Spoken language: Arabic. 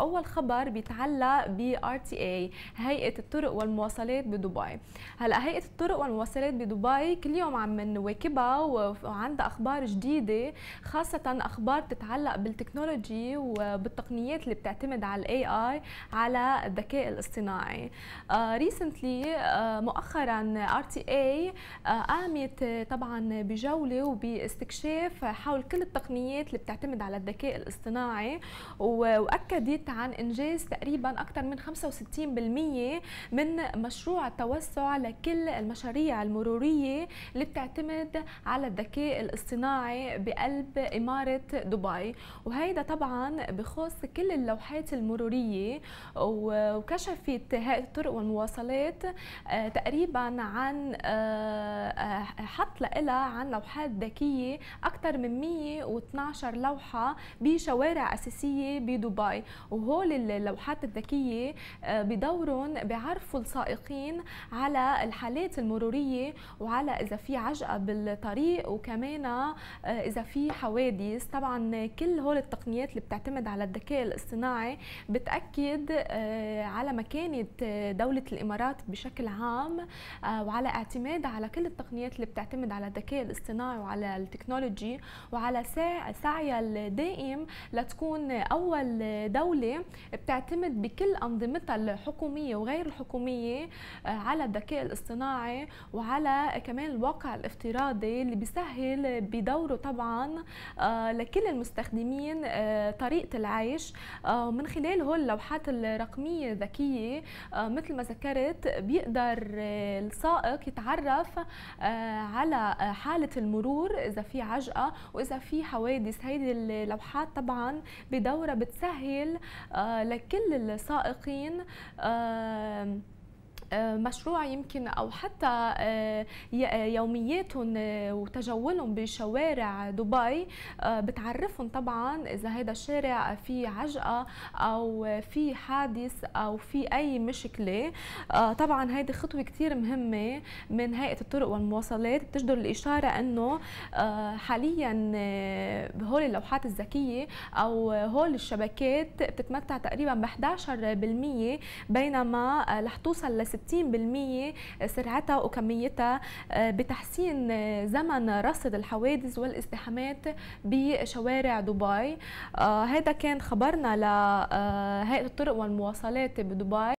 اول خبر بيتعلق ب RTA هيئه الطرق والمواصلات بدبي هلا هيئه الطرق والمواصلات بدبي كل يوم عم نواكبها وعندها اخبار جديده خاصه اخبار تتعلق بالتكنولوجي وبالتقنيات اللي بتعتمد على الاي اي على الذكاء الاصطناعي ريسنتلي آه، آه، مؤخرا RTA آه، قامت طبعا بجوله وباستكشاف حول كل التقنيات اللي بتعتمد على الذكاء الاصطناعي واكدت عن انجاز تقريبا اكثر من 65% من مشروع التوسع لكل المشاريع المروريه اللي بتعتمد على الذكاء الاصطناعي بقلب اماره دبي وهيدا طبعا بخص كل اللوحات المروريه وكشفت هيئه الطرق والمواصلات آه، تقريبا عن آه، آه، حط لها عن لوحات ذكيه اكثر من 112 لوحه بشوارع اساسيه بدبي وهول اللوحات الذكيه آه، بدورهم بيعرفوا السائقين على الحالات المروريه وعلى اذا في عجقه بالطريق وكمان آه، اذا في حوادث طبعا كل هول التقنيات اللي بتعتمد على الذكاء الاصطناعي بتاكد آه، على مكانه دوله الامارات بشكل عام وعلى اعتمادها على كل التقنيات اللي بتعتمد على الذكاء الاصطناعي وعلى التكنولوجي وعلى سعيها الدائم لتكون اول دوله الدولة بتعتمد بكل أنظمتها الحكومية وغير الحكومية آه، على الذكاء الاصطناعي وعلى كمان الواقع الافتراضي اللي بيسهل بدوره طبعا آه، لكل المستخدمين آه، طريقة العيش ومن خلال هول اللوحات الرقمية الذكية مثل ما ذكرت بيقدر السائق يتعرف على حالة المرور إذا في عجقة وإذا في حوادث هيدي اللوحات طبعا بدورة بتسهل آه، لكل السائقين آه، آه، مشروع يمكن او حتى آه، آه، يومياتهم وتجولهم بشوارع دبي بتعرفهم طبعا اذا هذا الشارع في عجقه او في حادث او في اي مشكله طبعا هيدي خطوه كثير مهمه من هيئه الطرق والمواصلات بتجدر الاشاره انه حاليا بهول اللوحات الذكيه او هول الشبكات بتتمتع تقريبا ب 11% بينما رح توصل ل 60% سرعتها وكميتها آه، بتحسين آه، زمن رصد الحوادث والازدحامات بشوارع دبي آه، هذا كان خبرنا لهيئة الطرق والمواصلات بدبي